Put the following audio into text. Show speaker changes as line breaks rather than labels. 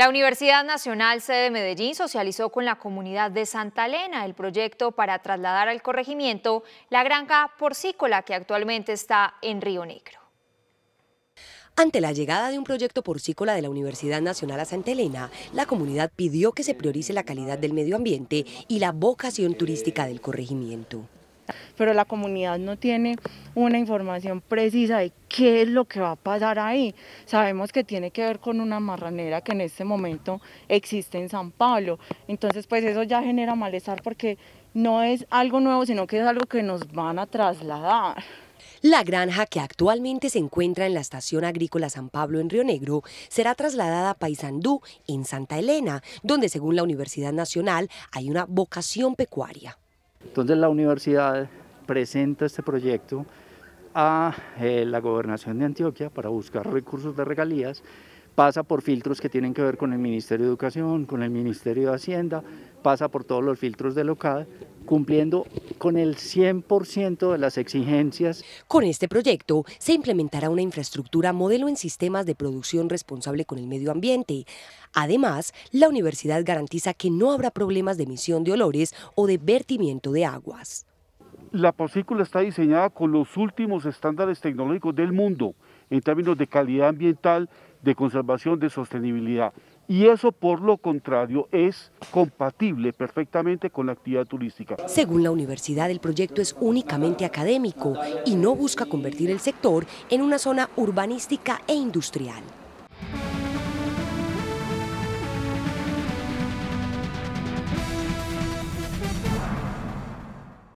La Universidad Nacional Sede Medellín socializó con la comunidad de Santa Elena el proyecto para trasladar al corregimiento la granja porcícola que actualmente está en Río Negro. Ante
la llegada de un proyecto porcícola de la Universidad Nacional a Santa Elena, la comunidad pidió que se priorice la calidad del medio ambiente y la vocación turística del corregimiento
pero la comunidad no tiene una información precisa de qué es lo que va a pasar ahí. Sabemos que tiene que ver con una marranera que en este momento existe en San Pablo. Entonces, pues eso ya genera malestar porque no es algo nuevo, sino que es algo que nos van a trasladar.
La granja que actualmente se encuentra en la Estación Agrícola San Pablo en Río Negro será trasladada a Paysandú, en Santa Elena, donde según la Universidad Nacional hay una vocación pecuaria.
Entonces la universidad presenta este proyecto a eh, la gobernación de Antioquia para buscar recursos de regalías, pasa por filtros que tienen que ver con el Ministerio de Educación, con el Ministerio de Hacienda, pasa por todos los filtros de local, cumpliendo con el 100% de las exigencias. Con este proyecto se implementará una infraestructura modelo en
sistemas de producción responsable con el medio ambiente. Además, la universidad garantiza que no habrá problemas de emisión de olores o de vertimiento de aguas.
La posícula está diseñada con los últimos estándares tecnológicos del mundo en términos de calidad ambiental, de conservación, de sostenibilidad. Y eso, por lo contrario, es compatible perfectamente con la actividad turística.
Según la universidad, el proyecto es únicamente académico y no busca convertir el sector en una zona urbanística e industrial.